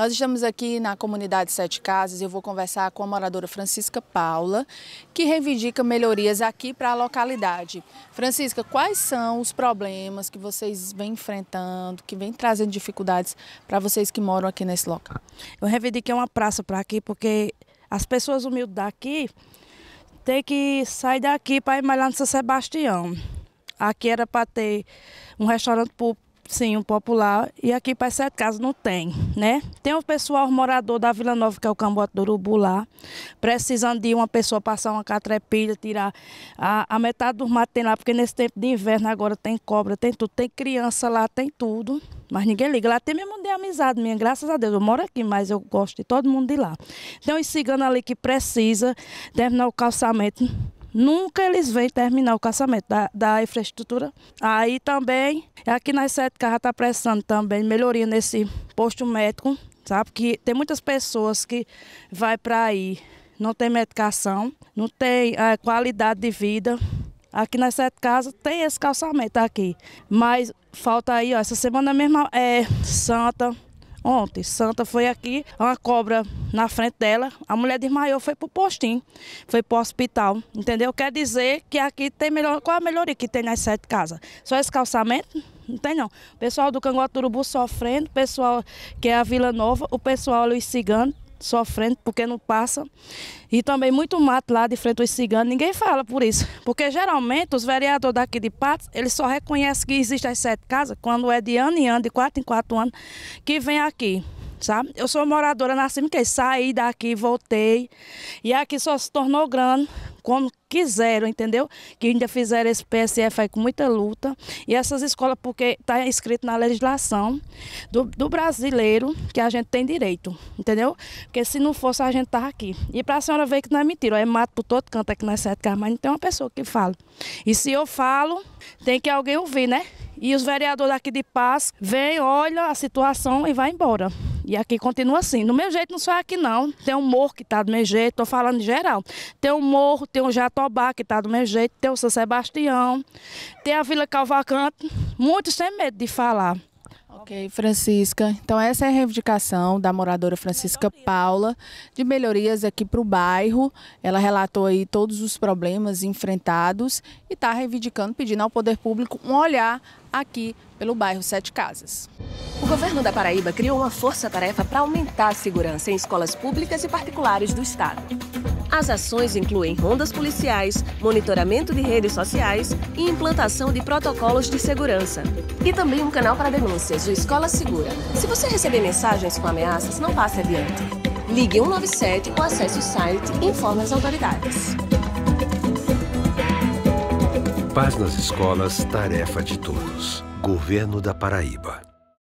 Nós estamos aqui na comunidade Sete Casas e eu vou conversar com a moradora Francisca Paula, que reivindica melhorias aqui para a localidade. Francisca, quais são os problemas que vocês vêm enfrentando, que vêm trazendo dificuldades para vocês que moram aqui nesse local? Eu reivindiquei uma praça para aqui porque as pessoas humildes daqui têm que sair daqui para ir mais lá no São Sebastião. Aqui era para ter um restaurante público Sim, um popular. E aqui para Sete Casas não tem, né? Tem um pessoal morador da Vila Nova, que é o Cambote do Urubu lá, precisando de uma pessoa passar uma catrepilha, tirar a, a metade dos matos tem lá, porque nesse tempo de inverno agora tem cobra, tem tudo, tem criança lá, tem tudo. Mas ninguém liga. Lá até mesmo de amizade minha, graças a Deus. Eu moro aqui, mas eu gosto de todo mundo de lá. Tem uns ciganos ali que precisa terminar o calçamento Nunca eles vêm terminar o caçamento da, da infraestrutura. Aí também, aqui nas sete casas está prestando também melhoria nesse posto médico, sabe? porque tem muitas pessoas que vai para aí, não tem medicação, não tem é, qualidade de vida. Aqui nas sete casas tem esse calçamento aqui. Mas falta aí, ó, essa semana mesmo é Santa, Ontem, Santa foi aqui, uma cobra na frente dela, a mulher desmaiou, foi pro postinho, foi pro hospital, entendeu? Quer dizer que aqui tem melhor, qual a melhoria que tem nas sete casas? Só esse calçamento? Não tem não. O pessoal do Cangote Urubu sofrendo, o pessoal que é a Vila Nova, o pessoal Luiz Cigano, sofrendo porque não passa. E também muito mato lá de frente aos ciganos, ninguém fala por isso. Porque geralmente os vereadores daqui de Patos, eles só reconhecem que existem as sete casas quando é de ano em ano, de quatro em quatro anos, que vem aqui. Sabe? Eu sou moradora na Cima, que saí daqui, voltei. E aqui só se tornou grande como quiseram, entendeu? Que ainda fizeram esse PSF aí com muita luta. E essas escolas, porque está escrito na legislação do, do, brasileiro que a gente tem direito, entendeu? Porque se não fosse, a gente estava aqui. E para a senhora ver que não é mentira, é mato por todo canto aqui na Sete Carmas, não tem uma pessoa que fala. E se eu falo, tem que alguém ouvir, né? E os vereadores aqui de Paz vêm, olham a situação e vai embora. E aqui continua assim. Do meu jeito não só aqui não. Tem um morro que está do meu jeito, estou falando em geral. Tem um morro, tem um Jatobá que está do meu jeito, tem o São Sebastião, tem a Vila Calvacante. Muitos têm medo de falar. Ok, Francisca. Então essa é a reivindicação da moradora Francisca Paula de melhorias aqui para o bairro. Ela relatou aí todos os problemas enfrentados e está reivindicando, pedindo ao poder público um olhar aqui pelo bairro Sete Casas. O governo da Paraíba criou uma força-tarefa para aumentar a segurança em escolas públicas e particulares do estado. As ações incluem rondas policiais, monitoramento de redes sociais e implantação de protocolos de segurança. E também um canal para denúncias, o Escola Segura. Se você receber mensagens com ameaças, não passe adiante. Ligue 197 ou acesse o site e informe as autoridades. Paz nas escolas, tarefa de todos. Governo da Paraíba.